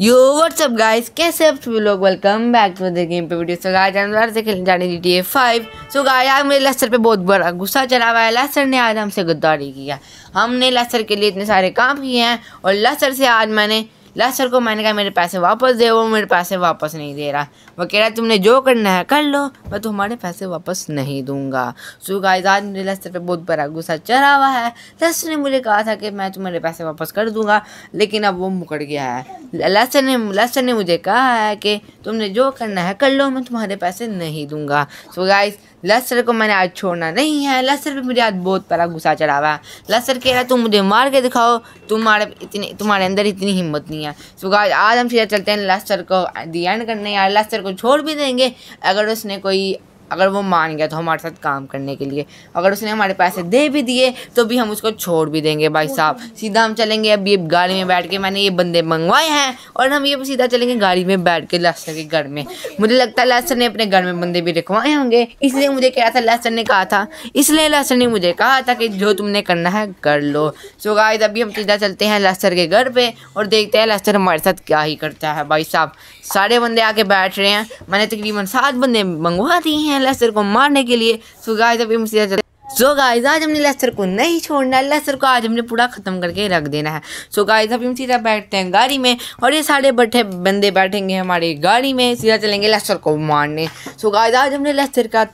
यो WhatsApp guys कैसे आप सभी लोग welcome back to the game पे वीडियो सो गाइस आज हम से खेलने जाने G T A five so guys आज मेरे लस्तर पे बहुत बड़ा गुस्सा चला हुआ है लस्तर ने आज हमसे गद्दारी किया हमने लस्तर के लिए इतने सारे काम किए हैं और लस्तर से आज मैंने लास्ट सर को मैंने कहा मेरे पैसे वापस दे वो मेरे पैसे वापस नहीं दे रहा वो कह रहा तुमने जो करना है कर लो मैं तुम्हारे पैसे वापस नहीं दूंगा सो गाइस आज मेरे लस्तर पे बहुत बड़ा गुस्सा चढ़ा हुआ है लस्तर ने मुझे कहा था कि मैं तुम्हारे पैसे वापस कर दूंगा लेकिन अब वो मुकड़ गया है लस्तर ने लस्तर ने मुझे कहा है कि तुमने जो करना है कर लो मैं तुम्हारे पैसे नहीं दूंगा सो गाइस लसर को मैंने आज छोड़ना नहीं है लसर भी मुझे आज बहुत बड़ा गुस्सा चढ़ा हुआ है लसर कह रहा तुम मुझे मार के दिखाओ तुम्हारे इतनी तुम्हारे अंदर इतनी हिम्मत नहीं है सो आज आज हम सीधा चलते हैं लस्तर को दी एंड करने यार लसर को छोड़ भी देंगे अगर उसने कोई अगर वो मान गया तो हमारे साथ काम करने के लिए अगर उसने हमारे पैसे दे भी दिए तो भी हम उसको छोड़ भी देंगे भाई साहब तो सीधा हम चलेंगे अभी गाड़ी में बैठ के मैंने ये बंदे मंगवाए हैं और हम ये सीधा चलेंगे गाड़ी में बैठ के लस्टर के घर में मुझे लगता है लस्टर ने अपने घर में बंदे भी रखवाए होंगे इसलिए मुझे कह था लस्टर ने कहा था इसलिए लस्टर ने मुझे कहा था कि जो तुमने करना है कर लो सो गाय अभी हम सीधा चलते हैं लस्टर के घर पर और देखते हैं लस्टर हमारे साथ क्या ही करता है भाई साहब सारे बंदे आके बैठ रहे हैं मैंने तकरीबन सात बंदे मंगवा दिए हैं हैं लेस्टर को मारने के लिए सो गाइस अभी मुझसे चलते सो गाइस आज हमने लेस्टर को नहीं छोड़ना है लेस्टर को आज हमने पूरा ख़त्म करके रख देना है सो गाइस अभी हम सीधा बैठते हैं गाड़ी में और ये सारे बैठे बंदे बैठेंगे हमारी गाड़ी में सीधा चलेंगे लेस्टर को मारने सो गाइस आज हमने लेस्टर का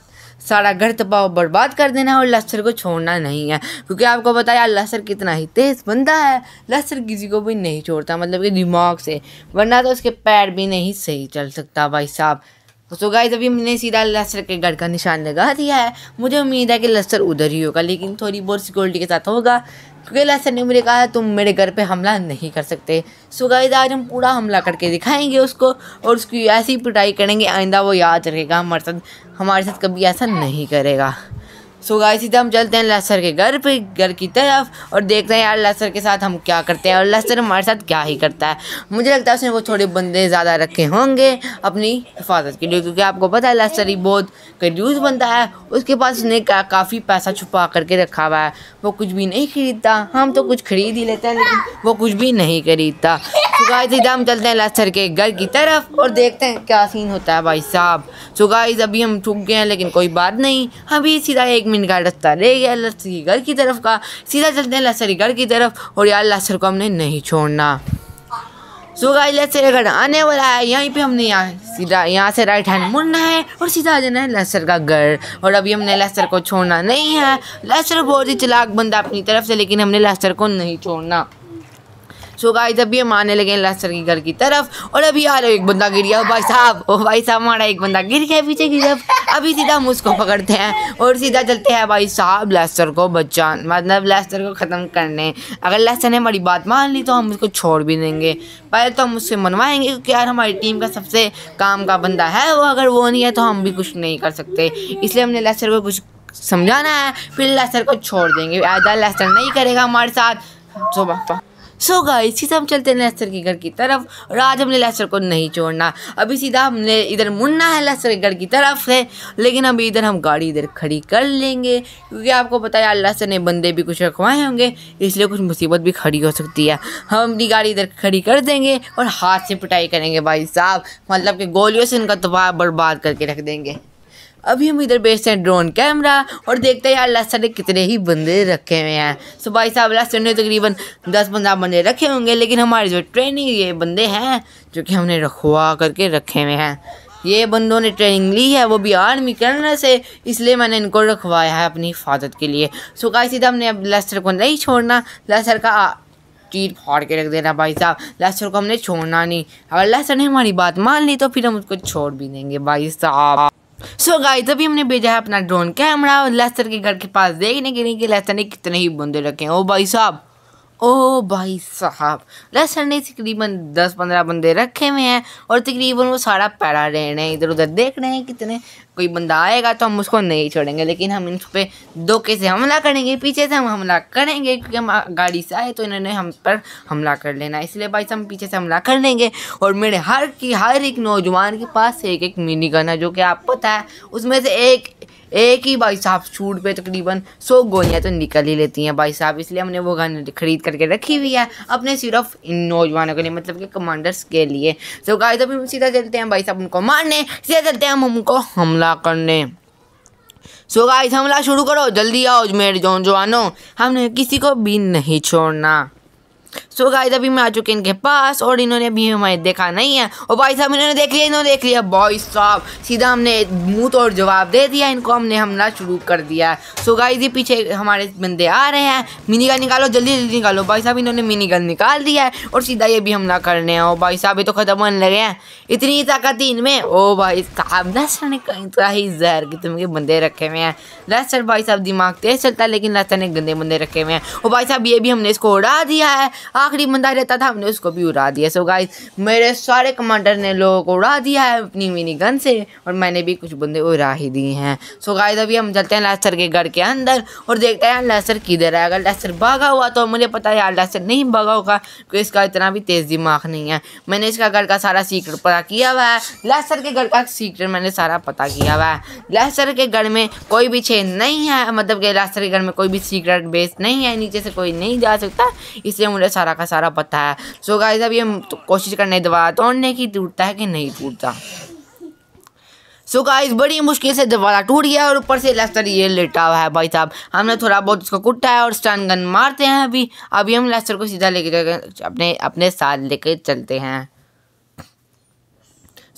सारा घर तबाह बर्बाद कर देना है और लस्तर को छोड़ना नहीं है क्योंकि आपको बताया लस्तर कितना ही तेज़ बंदा है लस्तर किसी को भी नहीं छोड़ता मतलब कि दिमाग से वरना तो उसके पैर भी नहीं सही चल सकता भाई साहब सो गाइज अभी हमने सीधा लस्टर के गढ़ का निशान लगा दिया है मुझे उम्मीद है कि लस्टर उधर ही होगा लेकिन थोड़ी बहुत सिक्योरिटी के साथ होगा क्योंकि लस्टर ने मुझे कहा तुम मेरे घर पे हमला नहीं कर सकते सो गाइज आज हम पूरा हमला करके दिखाएंगे उसको और उसकी ऐसी पिटाई करेंगे आइंदा वो याद रखेगा हमारे साथ हमारे साथ कभी ऐसा नहीं करेगा सो गाय सीधा हम चलते हैं लसर के घर पे घर की तरफ और देखते हैं यार लसर के साथ हम क्या करते हैं और लसर हमारे साथ क्या ही करता है मुझे लगता है उसने वो थोड़े बंदे ज़्यादा रखे होंगे अपनी हिफाजत के लिए क्योंकि आपको पता है लसर ही बहुत कंजूस बनता है उसके पास उसने का, काफ़ी पैसा छुपा करके रखा हुआ है वो कुछ भी नहीं खरीदता हम तो कुछ खरीद ही लेते हैं लेकिन वो कुछ भी नहीं खरीदता तो सीधा हम चलते हैं लसर के घर की तरफ और देखते हैं क्या सीन होता है भाई साहब सो अभी हम चुप गए हैं लेकिन कोई बात नहीं अभी सीधा एक इनका रास्ता रह गया लसर की घर की तरफ का सीधा चलते हैं लसर की घर की तरफ और यार लसर को हमने नहीं छोड़ना सो लसर लेसर अगर आने वाला है यहीं पे हमने यहाँ सीधा यहाँ से राइट हैंड मुड़ना है और सीधा आ जाना है लसर का घर और अभी हमने लसर को छोड़ना नहीं है लसर बहुत ही चलाक बंदा अपनी तरफ से लेकिन हमने लसर को नहीं छोड़ना सो तो गाइस अब ये मारने लगे लास्टर के घर की तरफ और अभी यार एक बंदा गिर गया भाई साहब ओ भाई साहब हमारा एक बंदा गिर गया पीछे की तरफ अभी सीधा हम उसको पकड़ते हैं और सीधा चलते हैं भाई साहब लेस्टर को बच्चा मतलब लेस्टर को ख़त्म करने अगर लेस्टर ने हमारी बात मान ली तो हम उसको छोड़ भी देंगे पहले तो हम उससे मनवाएंगे क्योंकि यार हमारी टीम का सबसे काम का बंदा है वो अगर वो नहीं है तो हम भी कुछ नहीं कर सकते इसलिए हमने लेस्टर को कुछ समझाना है फिर लेस्टर को छोड़ देंगे आयदा लेस्टर नहीं करेगा हमारे साथ सुबह तो सो गाइस इसी हम चलते हैं लेस्टर के घर की तरफ और आज हमने लेस्टर को नहीं छोड़ना अभी सीधा हमने इधर मुड़ना है लेस्टर के घर की तरफ से लेकिन अभी इधर हम गाड़ी इधर खड़ी कर लेंगे क्योंकि आपको पता है लेस्टर ने बंदे भी कुछ रखवाए होंगे इसलिए कुछ मुसीबत भी खड़ी हो सकती है हम अपनी गाड़ी इधर खड़ी कर देंगे और हाथ से पिटाई करेंगे भाई साहब मतलब कि गोलियों से इनका तबाह बर्बाद करके रख देंगे अभी हम इधर बेचते हैं ड्रोन कैमरा और देखते हैं यार लस्टर ने कितने ही बंदे रखे हुए हैं सो भाई साहब लस्टर ने तकरीबन दस पंद्रह बंदे रखे होंगे लेकिन हमारे जो ट्रेनिंग ये बंदे हैं जो कि हमने रखवा करके रखे हुए हैं ये बंदों ने ट्रेनिंग ली है वो भी आर्मी कैनेडा से इसलिए मैंने इनको रखवाया है अपनी हिफाजत के लिए सो का सीधा हमने अब लस्टर को नहीं छोड़ना लस्टर का चीट फाड़ के रख देना भाई साहब लस्टर को हमने छोड़ना नहीं अगर लस्टर ने हमारी बात मान ली तो फिर हम उसको छोड़ भी देंगे भाई साहब सो so गाइस अभी हमने भेजा है अपना ड्रोन कैमरा लेस्टर के घर के पास देखने के लिए कि लेस्टर ने कितने ही बंदे रखे हैं ओ भाई साहब ओ भाई साहब रेस्टोरेंट ने तकरीबन दस पंद्रह बंदे रखे हुए हैं और तकरीबन वो सारा पैरा रहे हैं इधर उधर देख रहे हैं कितने कोई बंदा आएगा तो हम उसको नहीं छोड़ेंगे लेकिन हम इन पर धोखे से हमला करेंगे पीछे से हम हमला करेंगे क्योंकि हम गाड़ी से आए तो इन्होंने हम पर हमला कर लेना इसलिए भाई साहब पीछे से हमला कर लेंगे और मेरे हर की हर एक नौजवान के पास एक एक मिनी गन है जो कि आप पता है उसमें से एक एक ही भाई साहब शूट पे तकरीबन सौ गोलियाँ तो निकल ही लेती हैं भाई साहब इसलिए हमने वो गन खरीद करके रखी हुई है अपने सिर्फ इन नौजवानों के लिए मतलब कि कमांडर्स के लिए तो गाय तो हम सीधा चलते हैं भाई साहब उनको मारने सीधा चलते हैं हम उनको हमला करने सो गाइस हमला शुरू करो जल्दी आओ मेरे जौन जवानों हमने किसी को भी नहीं छोड़ना सो गाइस अभी मैं आ चुके इनके पास और इन्होंने अभी हमें देखा नहीं है और भाई साहब इन्होंने देख लिया इन्होंने देख लिया बॉय साहब सीधा हमने मुंह तोड़ जवाब दे दिया इनको हमने हमला शुरू कर दिया है सो गाइस ये पीछे हमारे बंदे आ रहे हैं मिनी गन निकालो जल्दी जल्दी निकालो भाई साहब इन्होंने मिनी गन निकाल दिया है और सीधा ये भी हमला करने हैं और भाई साहब ये तो ख़त्म होने लगे हैं इतनी ताकत ही इनमें ओ भाई साहब लस्टर ने इतना तो ही जहर के तुम के बंदे रखे हुए हैं लस्टर भाई साहब दिमाग तेज चलता है लेकिन लस्टर ने गंदे बंदे रखे हुए हैं और भाई साहब ये भी हमने इसको उड़ा दिया है आखिरी बंदा रहता था हमने उसको भी उड़ा दिया सो गाइस मेरे सारे कमांडर ने लोगों को उड़ा दिया है अपनी मिनी गन से और मैंने भी कुछ बंदे उड़ा ही दिए हैं सो गाइस अभी हम चलते हैं लेस्टर के घर के अंदर और देखते हैं लेस्टर किधर है अगर लेस्टर भागा हुआ तो मुझे पता है यार लेस्टर नहीं भागा होगा क्योंकि इसका इतना भी तेज़ दिमाग नहीं है मैंने इसका घर का सारा सीक्रेट पता किया हुआ है लेस्टर के घर का सीक्रेट मैंने सारा पता किया हुआ है लेस्टर के घर में कोई भी छेद नहीं है मतलब कि लेस्टर के घर में कोई भी सीक्रेट बेस नहीं है नीचे से कोई नहीं जा सकता इसलिए मुझे सारा का सारा पता है सो so गाइज अब ये तो कोशिश करने के तोड़ने की टूटता है कि नहीं टूटता सो so गाइस बड़ी मुश्किल से दरवाज़ा टूट गया और ऊपर से लेस्टर ये लेटा हुआ है भाई साहब हमने थोड़ा बहुत उसको कुटा है और स्टन गन मारते हैं अभी अभी हम लेस्टर को सीधा लेके अपने अपने साथ लेके चलते हैं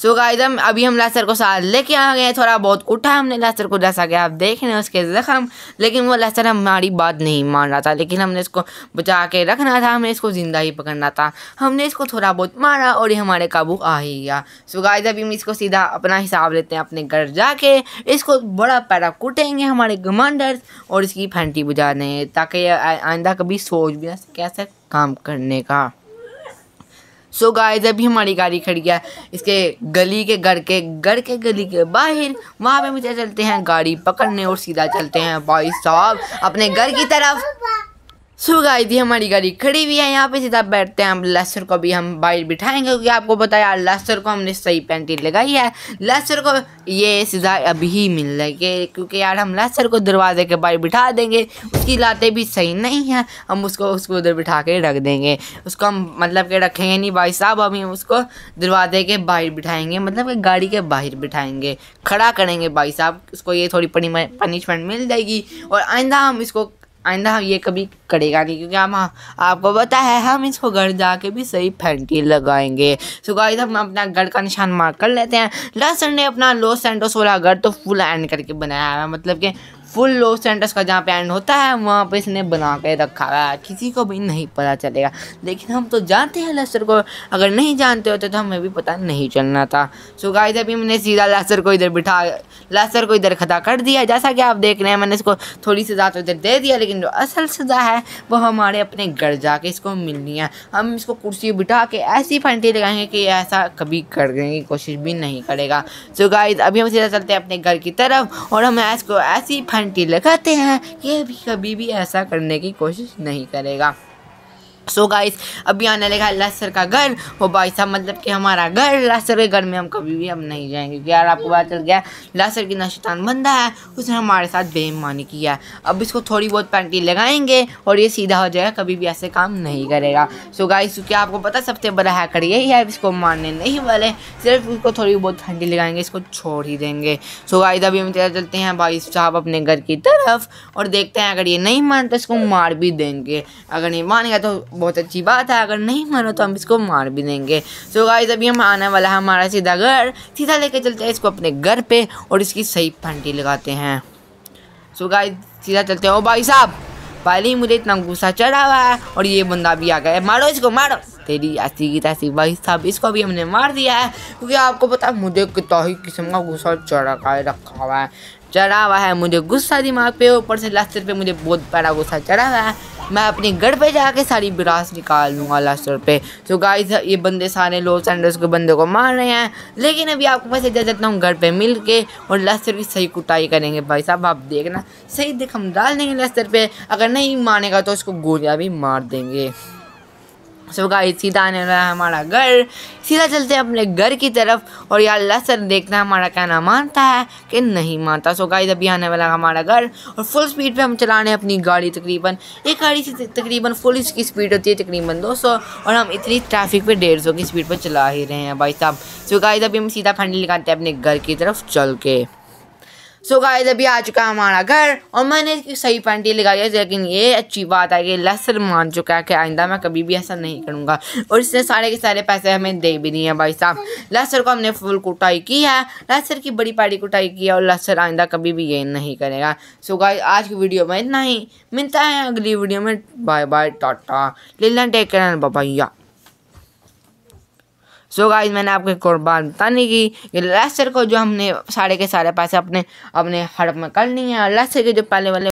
सो गाइस हम अभी हम लास्टर को साथ लेके आ गए थोड़ा बहुत उठा हमने लास्टर को जैसा कि आप देख रहे हैं उसके जख्म लेकिन वो लास्टर हमारी बात नहीं मान रहा था लेकिन हमने इसको बचा के रखना था हमने इसको ज़िंदा ही पकड़ना था हमने इसको थोड़ा बहुत मारा और ये हमारे काबू आ ही गया सो गाइस अभी हम इसको सीधा अपना हिसाब लेते हैं अपने घर जाके इसको बड़ा पैरा कूटेंगे हमारे कमांडर और इसकी फैंटी बुझा दें ताकि आइंदा कभी सोच भी ना सके ऐसे काम करने का सो गाइस अभी हमारी गाड़ी खड़ी है इसके गली के घर के घर के गली के बाहर वहाँ पे मुझे चलते हैं गाड़ी पकड़ने और सीधा चलते हैं भाई साहब अपने घर की तरफ सो so थी हमारी गाड़ी खड़ी हुई है यहाँ पे सीधा बैठते हैं हम लेस्टर को भी हम बाइट बिठाएंगे क्योंकि आपको बताया लेस्टर को हमने सही पेंटिंग लगाई है लेस्टर को ये सीधा अभी ही मिल लगे क्योंकि यार हम लेस्टर को दरवाजे के बाहर बिठा देंगे उसकी लातें भी सही नहीं हैं हम उसको उसको उधर बिठा के रख देंगे उसको हम मतलब के रखेंगे नहीं भाई साहब अभी हम उसको दरवाजे के बाहर बिठाएंगे मतलब कि गाड़ी के बाहर बिठाएंगे खड़ा करेंगे भाई साहब उसको ये थोड़ी पनिशमेंट मिल जाएगी और आइंदा हम इसको आइंदा हम ये कभी करेगा नहीं क्योंकि हम आपको पता है हम इसको घर जाके भी सही फैंटी लगाएंगे सो गाइस हम अपना घर का निशान मार्क कर लेते हैं लास्ट ने अपना लॉस सेंटोस वाला घर तो फुल एंड करके बनाया है मतलब कि फुल लॉस सेंटर्स का जहाँ पे एंड होता है वहाँ पे इसने बना के रखा है किसी को भी नहीं पता चलेगा लेकिन हम तो जानते हैं लेस्टर को अगर नहीं जानते होते तो हमें भी पता नहीं चलना था सो गाइस अभी मैंने सीधा लेस्टर को इधर बिठा लेस्टर को इधर खड़ा कर दिया जैसा कि आप देख रहे हैं मैंने इसको थोड़ी सजा तो इधर दे दिया लेकिन जो असल सजा है वो हमारे अपने घर जाके इसको मिलनी है हम इसको कुर्सी बिठा के ऐसी फंटी लगाएंगे कि ऐसा कभी करने की कोशिश भी नहीं करेगा सो गाइज अभी हम सीधा चलते हैं अपने घर की तरफ और हम इसको ऐसी फंट गारंटी लगाते हैं ये भी कभी भी ऐसा करने की कोशिश नहीं करेगा सो so गाइस अभी आने लगा लस्सर का घर वो भाई साहब मतलब कि हमारा घर लस्सर के घर में हम कभी भी हम नहीं जाएंगे क्योंकि यार आपको पता चल गया लस्सर की नशान बंदा है उसने हमारे साथ बेईमानी किया है अब इसको थोड़ी बहुत पेंटी लगाएंगे और ये सीधा हो जाएगा कभी भी ऐसे काम नहीं करेगा सो so गाइस क्योंकि आपको पता सबसे बड़ा हैकर यही है इसको मारने नहीं वाले सिर्फ उसको थोड़ी बहुत ठंडी लगाएंगे इसको छोड़ ही देंगे सो so गाइस अभी हम चलते हैं भाई साहब अपने घर की तरफ और देखते हैं अगर ये नहीं माने तो इसको मार भी देंगे अगर नहीं मानेगा तो बहुत अच्छी बात है अगर नहीं मानो तो हम इसको मार भी देंगे सो so गाइज अभी हम आने वाला है हमारा सीधा घर सीधा लेके चलते हैं इसको अपने घर पे और इसकी सही फंटी लगाते हैं सो so गाइज सीधा चलते हैं ओ भाई साहब पहले ही मुझे इतना गुस्सा चढ़ा हुआ है और ये बंदा भी आ गया है मारो इसको मारो तेरी ऐसी की तैसी भाई साहब इसको भी हमने मार दिया है क्योंकि आपको पता मुझे कितना ही किस्म का गुस्सा चढ़ा रखा हुआ है चढ़ा हुआ है मुझे गुस्सा दिमाग पे ऊपर से लास्टर पे मुझे बहुत बड़ा गुस्सा चढ़ा हुआ है मैं अपने गढ़ पे जाके सारी बिरास निकाल लूँगा लास्टर पे तो गाय ये बंदे सारे लॉस सैंडर्स के बंदे को मार रहे हैं लेकिन अभी आपको मैं सजा देता हूँ घर पे मिल के और लस्तर की सही कुटाई करेंगे भाई साहब आप देखना सही दिख हम डाल देंगे लस्तर पर अगर नहीं मानेगा तो उसको गोलियाँ भी मार देंगे सो गाइस सीधा आने वाला है हमारा घर सीधा चलते हैं अपने घर की तरफ और यार लहसर देखना हमारा कहना मानता है कि नहीं मानता सो गाइस अभी आने वाला है हमारा घर और फुल स्पीड पे हम चला रहे हैं अपनी गाड़ी तकरीबन एक गाड़ी से तकरीबन फुल इसकी स्पीड होती है तकरीबन 200 और हम इतनी ट्रैफिक पर डेढ़ सौ की स्पीड पर चला ही रहे हैं भाई साहब सो गाइस अभी हम सीधा फंडी लगाते हैं अपने घर की तरफ चल के सो गाइस अभी आ चुका है हमारा घर और मैंने इसकी सही पेंटी लगाई है लेकिन ये अच्छी बात है कि लसर मान चुका है कि आइंदा मैं कभी भी ऐसा नहीं करूँगा और इसने सारे के सारे पैसे हमें दे भी दिए हैं भाई साहब लसर को हमने फुल कुटाई की है लसर की बड़ी पारी कुटाई की है और लसर आइंदा कभी भी ये नहीं करेगा सो गाइस आज की वीडियो में इतना ही मिलता है अगली वीडियो में बाय बाय टाटा लीला टेक केयर बाबा सो so गाइज मैंने आपको एक और बात बताने की कि लेस्टर को जो हमने सारे के सारे पैसे अपने अपने हड़प में कर लिए हैं लेस्टर के जो पहले वाले